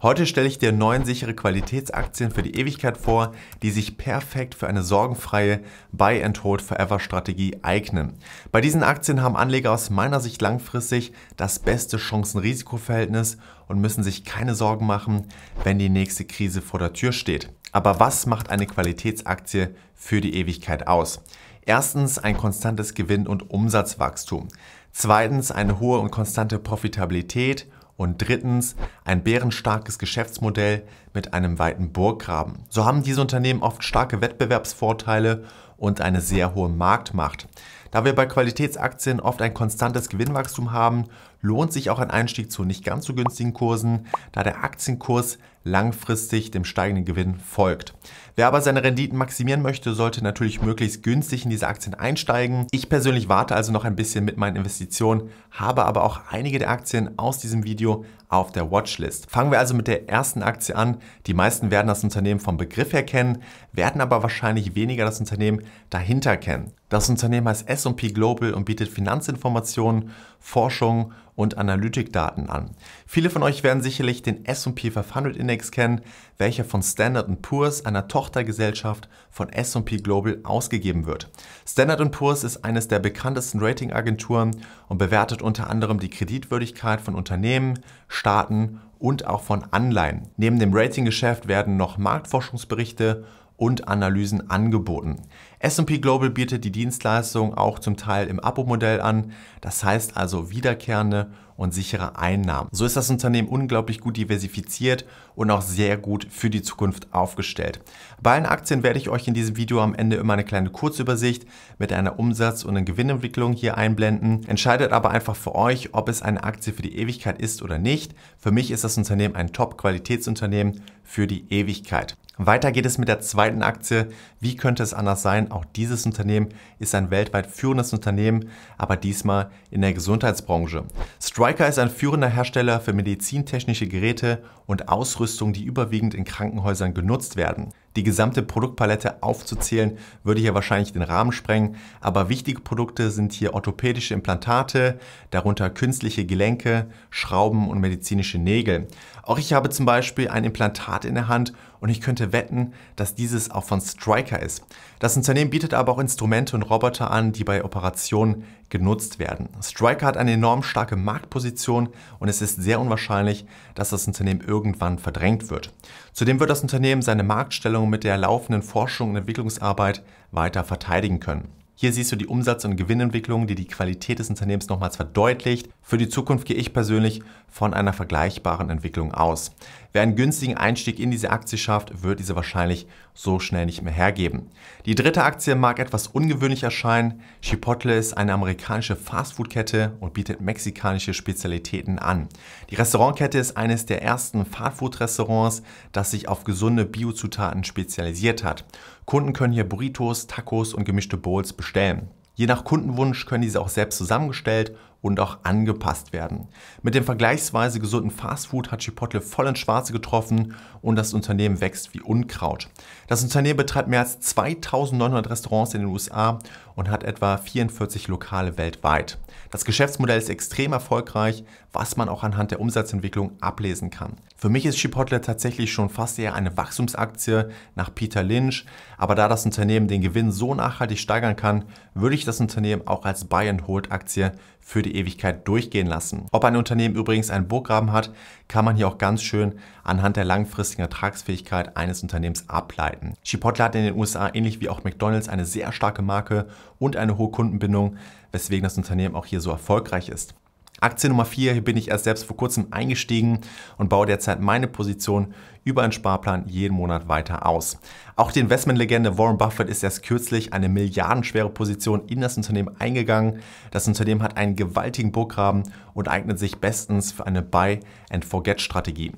Heute stelle ich dir neun sichere Qualitätsaktien für die Ewigkeit vor, die sich perfekt für eine sorgenfreie Buy and Hold Forever Strategie eignen. Bei diesen Aktien haben Anleger aus meiner Sicht langfristig das beste Chancen-Risiko-Verhältnis und müssen sich keine Sorgen machen, wenn die nächste Krise vor der Tür steht. Aber was macht eine Qualitätsaktie für die Ewigkeit aus? Erstens ein konstantes Gewinn- und Umsatzwachstum. Zweitens eine hohe und konstante Profitabilität und drittens ein bärenstarkes Geschäftsmodell mit einem weiten Burggraben. So haben diese Unternehmen oft starke Wettbewerbsvorteile und eine sehr hohe Marktmacht. Da wir bei Qualitätsaktien oft ein konstantes Gewinnwachstum haben, lohnt sich auch ein Einstieg zu nicht ganz so günstigen Kursen, da der Aktienkurs langfristig dem steigenden Gewinn folgt. Wer aber seine Renditen maximieren möchte, sollte natürlich möglichst günstig in diese Aktien einsteigen. Ich persönlich warte also noch ein bisschen mit meinen Investitionen, habe aber auch einige der Aktien aus diesem Video auf der Watchlist. Fangen wir also mit der ersten Aktie an. Die meisten werden das Unternehmen vom Begriff her kennen, werden aber wahrscheinlich weniger das Unternehmen dahinter kennen. Das Unternehmen heißt S&P Global und bietet Finanzinformationen, Forschung und Analytikdaten an. Viele von euch werden sicherlich den S&P 500 Index kennen, welcher von Standard Poor's, einer Tochtergesellschaft von S&P Global, ausgegeben wird. Standard Poor's ist eines der bekanntesten Ratingagenturen und bewertet unter anderem die Kreditwürdigkeit von Unternehmen, Staaten und auch von Anleihen. Neben dem Ratinggeschäft werden noch Marktforschungsberichte und Analysen angeboten. S&P Global bietet die Dienstleistung auch zum Teil im Abo-Modell an, das heißt also wiederkehrende und sichere Einnahmen. So ist das Unternehmen unglaublich gut diversifiziert und auch sehr gut für die Zukunft aufgestellt. Bei allen Aktien werde ich euch in diesem Video am Ende immer eine kleine Kurzübersicht mit einer Umsatz- und einer Gewinnentwicklung hier einblenden. Entscheidet aber einfach für euch, ob es eine Aktie für die Ewigkeit ist oder nicht. Für mich ist das Unternehmen ein Top-Qualitätsunternehmen für die Ewigkeit. Weiter geht es mit der zweiten Aktie. Wie könnte es anders sein? Auch dieses Unternehmen ist ein weltweit führendes Unternehmen, aber diesmal in der Gesundheitsbranche. Striker ist ein führender Hersteller für medizintechnische Geräte und Ausrüstung, die überwiegend in Krankenhäusern genutzt werden. Die gesamte Produktpalette aufzuzählen, würde hier wahrscheinlich den Rahmen sprengen, aber wichtige Produkte sind hier orthopädische Implantate, darunter künstliche Gelenke, Schrauben und medizinische Nägel. Auch ich habe zum Beispiel ein Implantat in der Hand und ich könnte wetten, dass dieses auch von Striker ist. Das Unternehmen bietet aber auch Instrumente und Roboter an, die bei Operationen genutzt werden. Striker hat eine enorm starke Marktposition und es ist sehr unwahrscheinlich, dass das Unternehmen irgendwann verdrängt wird. Zudem wird das Unternehmen seine Marktstellung mit der laufenden Forschung und Entwicklungsarbeit weiter verteidigen können. Hier siehst du die Umsatz- und Gewinnentwicklung, die die Qualität des Unternehmens nochmals verdeutlicht. Für die Zukunft gehe ich persönlich von einer vergleichbaren Entwicklung aus. Wer einen günstigen Einstieg in diese Aktie schafft, wird diese wahrscheinlich so schnell nicht mehr hergeben. Die dritte Aktie mag etwas ungewöhnlich erscheinen. Chipotle ist eine amerikanische Fastfood-Kette und bietet mexikanische Spezialitäten an. Die Restaurantkette ist eines der ersten Fastfood-Restaurants, das sich auf gesunde Biozutaten spezialisiert hat. Kunden können hier Burritos, Tacos und gemischte Bowls bestellen. Je nach Kundenwunsch können diese auch selbst zusammengestellt und auch angepasst werden. Mit dem vergleichsweise gesunden Fastfood hat Chipotle voll ins Schwarze getroffen und das Unternehmen wächst wie Unkraut. Das Unternehmen betreibt mehr als 2900 Restaurants in den USA und hat etwa 44 Lokale weltweit. Das Geschäftsmodell ist extrem erfolgreich, was man auch anhand der Umsatzentwicklung ablesen kann. Für mich ist Chipotle tatsächlich schon fast eher eine Wachstumsaktie nach Peter Lynch, aber da das Unternehmen den Gewinn so nachhaltig steigern kann, würde ich das Unternehmen auch als Buy-and-Hold-Aktie für die die Ewigkeit durchgehen lassen. Ob ein Unternehmen übrigens einen Burggraben hat, kann man hier auch ganz schön anhand der langfristigen Ertragsfähigkeit eines Unternehmens ableiten. Chipotle hat in den USA ähnlich wie auch McDonald's eine sehr starke Marke und eine hohe Kundenbindung, weswegen das Unternehmen auch hier so erfolgreich ist. Aktie Nummer 4, hier bin ich erst selbst vor kurzem eingestiegen und baue derzeit meine Position über einen Sparplan jeden Monat weiter aus. Auch die Investmentlegende Warren Buffett ist erst kürzlich eine milliardenschwere Position in das Unternehmen eingegangen. Das Unternehmen hat einen gewaltigen Burggraben und eignet sich bestens für eine Buy-and-Forget-Strategie.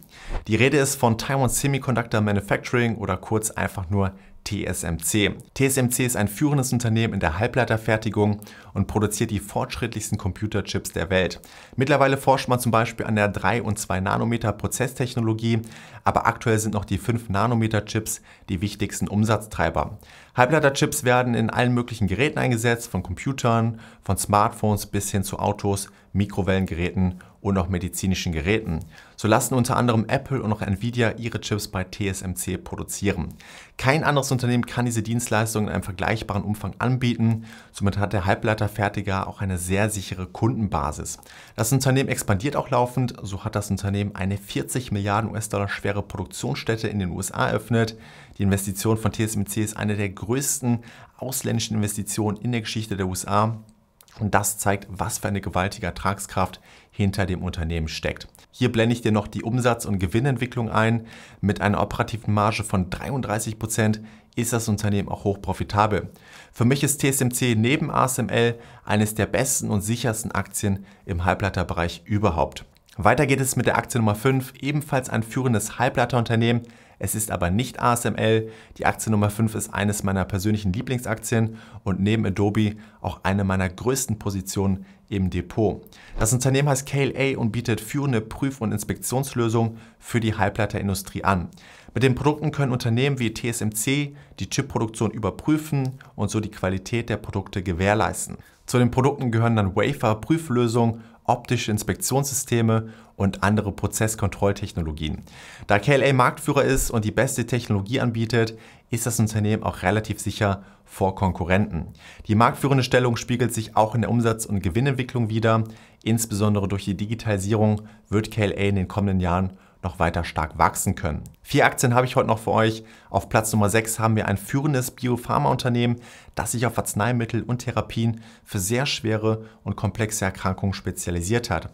Die Rede ist von Taiwan Semiconductor Manufacturing oder kurz einfach nur TSMC. TSMC ist ein führendes Unternehmen in der Halbleiterfertigung und produziert die fortschrittlichsten Computerchips der Welt. Mittlerweile forscht man zum Beispiel an der 3 und 2 Nanometer Prozesstechnologie, aber aktuell sind noch die 5 Nanometer Chips die wichtigsten Umsatztreiber. Halbleiterchips werden in allen möglichen Geräten eingesetzt, von Computern, von Smartphones bis hin zu Autos, Mikrowellengeräten und auch medizinischen Geräten. So lassen unter anderem Apple und auch Nvidia ihre Chips bei TSMC produzieren. Kein anderes Unternehmen kann diese Dienstleistungen in einem vergleichbaren Umfang anbieten. Somit hat der Halbleiterfertiger auch eine sehr sichere Kundenbasis. Das Unternehmen expandiert auch laufend. So hat das Unternehmen eine 40 Milliarden US-Dollar schwere Produktionsstätte in den USA eröffnet. Die Investition von TSMC ist eine der größten ausländischen Investitionen in der Geschichte der USA. Und das zeigt, was für eine gewaltige Ertragskraft hinter dem Unternehmen steckt. Hier blende ich dir noch die Umsatz- und Gewinnentwicklung ein. Mit einer operativen Marge von 33% Prozent ist das Unternehmen auch hochprofitabel. Für mich ist TSMC neben ASML eines der besten und sichersten Aktien im Halbleiterbereich überhaupt. Weiter geht es mit der Aktie Nummer 5, ebenfalls ein führendes Halbleiterunternehmen, es ist aber nicht ASML. Die Aktie Nummer 5 ist eines meiner persönlichen Lieblingsaktien und neben Adobe auch eine meiner größten Positionen im Depot. Das Unternehmen heißt KLA und bietet führende Prüf- und Inspektionslösungen für die Halbleiterindustrie an. Mit den Produkten können Unternehmen wie TSMC die Chipproduktion überprüfen und so die Qualität der Produkte gewährleisten. Zu den Produkten gehören dann Wafer, Prüflösungen optische Inspektionssysteme und andere Prozesskontrolltechnologien. Da KLA Marktführer ist und die beste Technologie anbietet, ist das Unternehmen auch relativ sicher vor Konkurrenten. Die marktführende Stellung spiegelt sich auch in der Umsatz- und Gewinnentwicklung wider. Insbesondere durch die Digitalisierung wird KLA in den kommenden Jahren noch weiter stark wachsen können. Vier Aktien habe ich heute noch für euch. Auf Platz Nummer 6 haben wir ein führendes Biopharmaunternehmen, das sich auf Arzneimittel und Therapien für sehr schwere und komplexe Erkrankungen spezialisiert hat.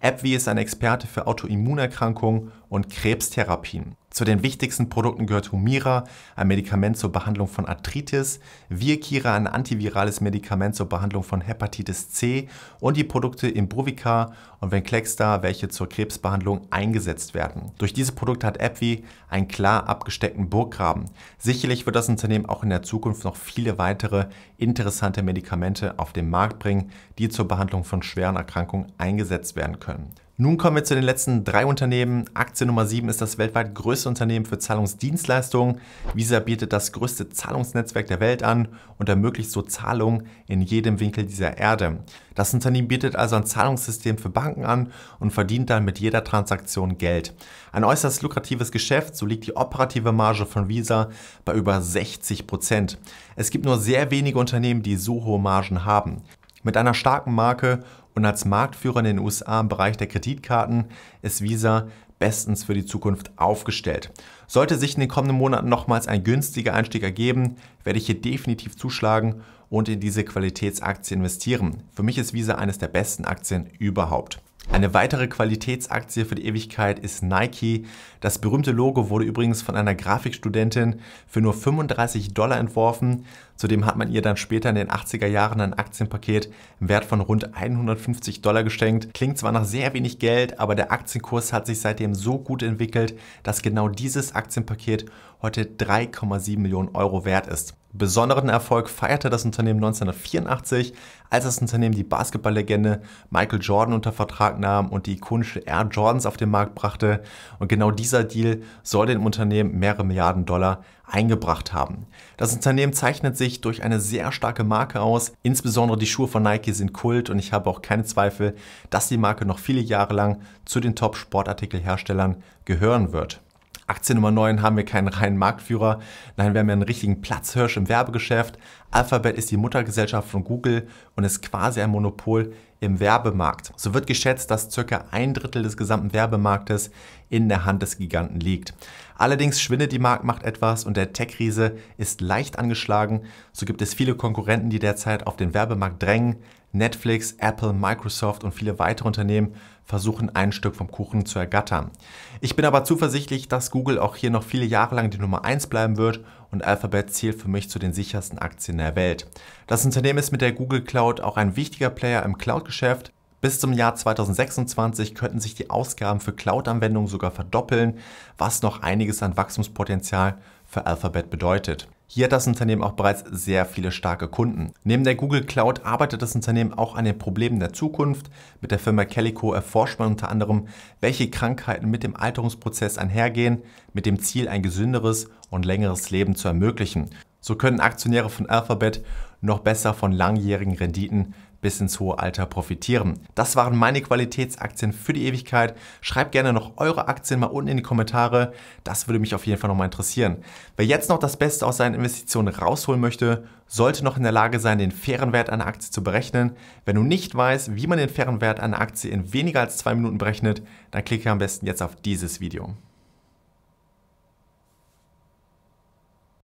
AbbVie ist ein Experte für Autoimmunerkrankungen und Krebstherapien. Zu den wichtigsten Produkten gehört Humira, ein Medikament zur Behandlung von Arthritis, Virkira, ein antivirales Medikament zur Behandlung von Hepatitis C und die Produkte Imbruvica und Venclexta, welche zur Krebsbehandlung eingesetzt werden. Durch diese Produkte hat AbbVie einen klar abgesteckten Burggraben. Sicherlich wird das Unternehmen auch in der Zukunft noch viele weitere interessante Medikamente auf den Markt bringen, die zur Behandlung von schweren Erkrankungen eingesetzt werden können. Nun kommen wir zu den letzten drei Unternehmen. Aktie Nummer 7 ist das weltweit größte Unternehmen für Zahlungsdienstleistungen. Visa bietet das größte Zahlungsnetzwerk der Welt an und ermöglicht so Zahlungen in jedem Winkel dieser Erde. Das Unternehmen bietet also ein Zahlungssystem für Banken an und verdient dann mit jeder Transaktion Geld. Ein äußerst lukratives Geschäft, so liegt die operative Marge von Visa bei über 60 Prozent. Es gibt nur sehr wenige Unternehmen, die so hohe Margen haben. Mit einer starken Marke und als Marktführer in den USA im Bereich der Kreditkarten ist Visa bestens für die Zukunft aufgestellt. Sollte sich in den kommenden Monaten nochmals ein günstiger Einstieg ergeben, werde ich hier definitiv zuschlagen und in diese Qualitätsaktie investieren. Für mich ist Visa eines der besten Aktien überhaupt. Eine weitere Qualitätsaktie für die Ewigkeit ist Nike. Das berühmte Logo wurde übrigens von einer Grafikstudentin für nur 35 Dollar entworfen. Zudem hat man ihr dann später in den 80er Jahren ein Aktienpaket im Wert von rund 150 Dollar geschenkt. Klingt zwar nach sehr wenig Geld, aber der Aktienkurs hat sich seitdem so gut entwickelt, dass genau dieses Aktienpaket heute 3,7 Millionen Euro wert ist. Besonderen Erfolg feierte das Unternehmen 1984, als das Unternehmen die Basketballlegende Michael Jordan unter Vertrag nahm und die ikonische Air Jordans auf den Markt brachte. Und genau dieser Deal soll dem Unternehmen mehrere Milliarden Dollar eingebracht haben. Das Unternehmen zeichnet sich durch eine sehr starke Marke aus. Insbesondere die Schuhe von Nike sind Kult und ich habe auch keine Zweifel, dass die Marke noch viele Jahre lang zu den Top-Sportartikelherstellern gehören wird. Aktie Nummer 9 haben wir keinen reinen Marktführer, nein, wir haben ja einen richtigen Platzhirsch im Werbegeschäft. Alphabet ist die Muttergesellschaft von Google und ist quasi ein Monopol im Werbemarkt. So wird geschätzt, dass circa ein Drittel des gesamten Werbemarktes in der Hand des Giganten liegt. Allerdings schwindet die Marktmacht etwas und der Tech-Riese ist leicht angeschlagen. So gibt es viele Konkurrenten, die derzeit auf den Werbemarkt drängen. Netflix, Apple, Microsoft und viele weitere Unternehmen versuchen, ein Stück vom Kuchen zu ergattern. Ich bin aber zuversichtlich, dass Google auch hier noch viele Jahre lang die Nummer 1 bleiben wird und Alphabet zählt für mich zu den sichersten Aktien der Welt. Das Unternehmen ist mit der Google Cloud auch ein wichtiger Player im Cloud-Geschäft. Bis zum Jahr 2026 könnten sich die Ausgaben für Cloud-Anwendungen sogar verdoppeln, was noch einiges an Wachstumspotenzial für Alphabet bedeutet. Hier hat das Unternehmen auch bereits sehr viele starke Kunden. Neben der Google Cloud arbeitet das Unternehmen auch an den Problemen der Zukunft. Mit der Firma Calico erforscht man unter anderem, welche Krankheiten mit dem Alterungsprozess einhergehen, mit dem Ziel, ein gesünderes und längeres Leben zu ermöglichen. So können Aktionäre von Alphabet noch besser von langjährigen Renditen bis ins hohe Alter profitieren. Das waren meine Qualitätsaktien für die Ewigkeit. Schreibt gerne noch eure Aktien mal unten in die Kommentare. Das würde mich auf jeden Fall nochmal interessieren. Wer jetzt noch das Beste aus seinen Investitionen rausholen möchte, sollte noch in der Lage sein, den fairen Wert einer Aktie zu berechnen. Wenn du nicht weißt, wie man den fairen Wert einer Aktie in weniger als zwei Minuten berechnet, dann klicke am besten jetzt auf dieses Video.